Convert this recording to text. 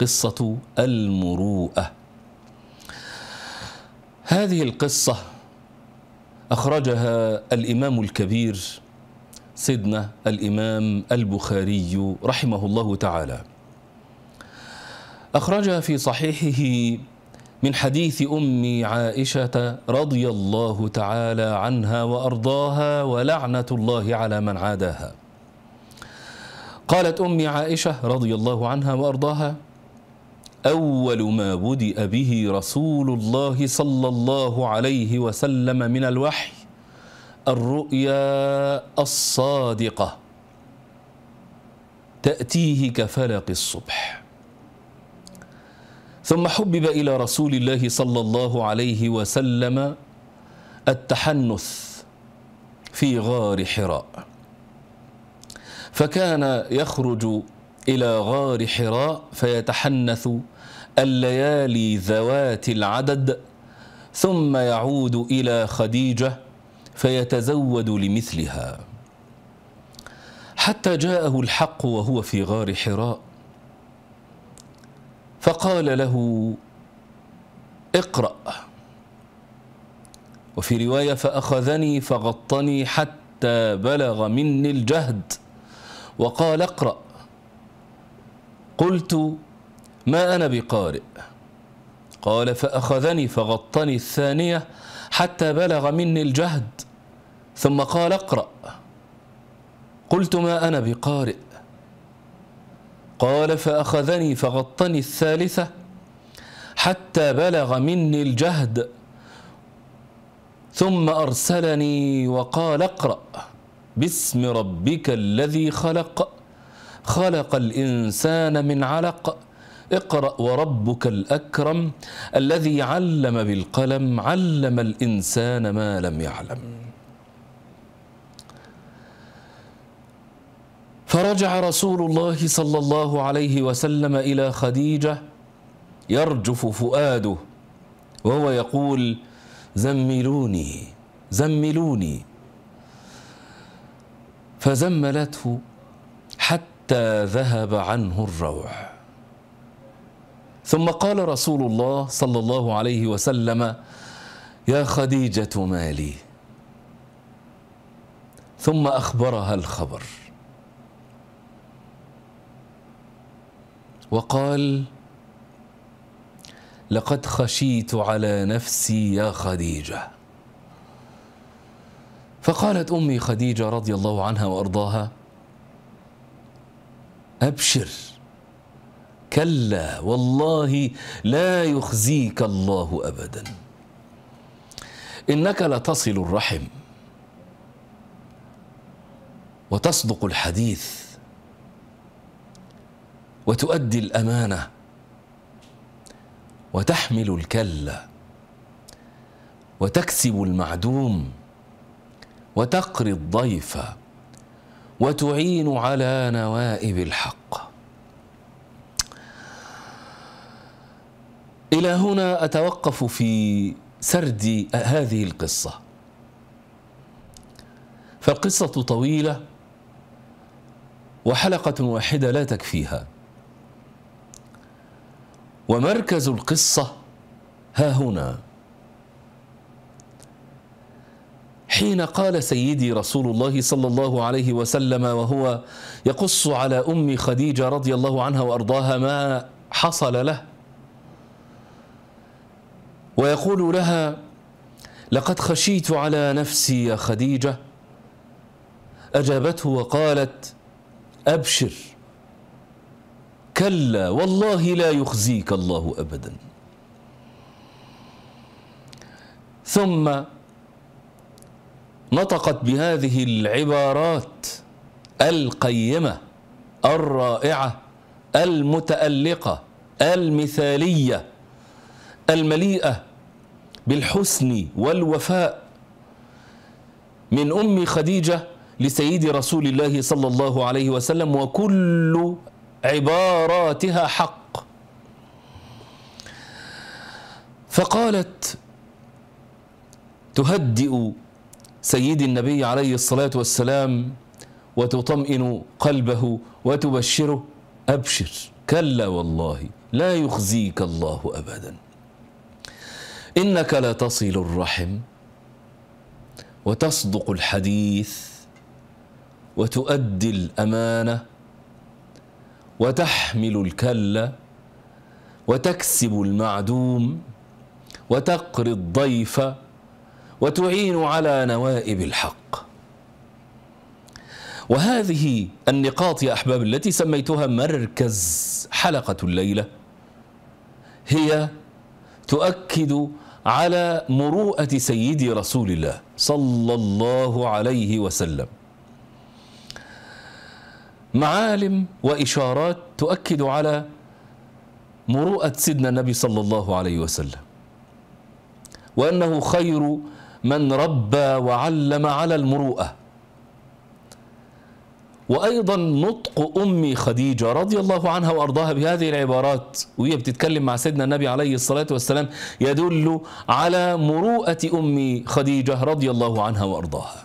قصة المروءة هذه القصة أخرجها الإمام الكبير سيدنا الإمام البخاري رحمه الله تعالى أخرجها في صحيحه من حديث أم عائشة رضي الله تعالى عنها وأرضاها ولعنة الله على من عاداها قالت أم عائشة رضي الله عنها وأرضاها أول ما بدأ به رسول الله صلى الله عليه وسلم من الوحي الرؤيا الصادقة تأتيه كفلق الصبح ثم حبب إلى رسول الله صلى الله عليه وسلم التحنث في غار حراء فكان يخرج إلى غار حراء فيتحنث الليالي ذوات العدد ثم يعود إلى خديجة فيتزود لمثلها حتى جاءه الحق وهو في غار حراء فقال له اقرأ وفي رواية فأخذني فغطني حتى بلغ مني الجهد وقال اقرأ قلت ما أنا بقارئ قال فأخذني فغطني الثانية حتى بلغ مني الجهد ثم قال اقرأ قلت ما أنا بقارئ قال فأخذني فغطني الثالثة حتى بلغ مني الجهد ثم أرسلني وقال اقرأ باسم ربك الذي خلق خلق الإنسان من علق اقرأ وربك الأكرم الذي علم بالقلم علم الإنسان ما لم يعلم فرجع رسول الله صلى الله عليه وسلم إلى خديجة يرجف فؤاده وهو يقول زملوني زملوني فزملته حتى ذهب عنه الروع ثم قال رسول الله صلى الله عليه وسلم يا خديجه مالي ثم اخبرها الخبر وقال لقد خشيت على نفسي يا خديجه فقالت امي خديجه رضي الله عنها وارضاها أبشر كلا والله لا يخزيك الله أبدا إنك لتصل الرحم وتصدق الحديث وتؤدي الأمانة وتحمل الكلة وتكسب المعدوم وتقري الضيف وتعين على نوائب الحق الى هنا اتوقف في سرد هذه القصه فالقصه طويله وحلقه واحده لا تكفيها ومركز القصه ها هنا حين قال سيدي رسول الله صلى الله عليه وسلم وهو يقص على ام خديجه رضي الله عنها وارضاها ما حصل له ويقول لها لقد خشيت على نفسي يا خديجه اجابته وقالت ابشر كلا والله لا يخزيك الله ابدا ثم نطقت بهذه العبارات القيمه الرائعه المتالقه المثاليه المليئه بالحسن والوفاء من ام خديجه لسيد رسول الله صلى الله عليه وسلم وكل عباراتها حق فقالت تهدئ سيد النبي عليه الصلاة والسلام وتطمئن قلبه وتبشره أبشر كلا والله لا يخزيك الله أبدا إنك لا تصل الرحم وتصدق الحديث وتؤدي الأمانة وتحمل الكلة وتكسب المعدوم وتقري الضيف وتعين على نوائب الحق وهذه النقاط يا أحباب التي سميتها مركز حلقة الليلة هي تؤكد على مروءة سيدي رسول الله صلى الله عليه وسلم معالم وإشارات تؤكد على مروءة سيدنا النبي صلى الله عليه وسلم وأنه خير من ربى وعلم على المروءه وايضا نطق امي خديجه رضي الله عنها وارضاها بهذه العبارات وهي بتتكلم مع سيدنا النبي عليه الصلاه والسلام يدل على مروءه امي خديجه رضي الله عنها وارضاها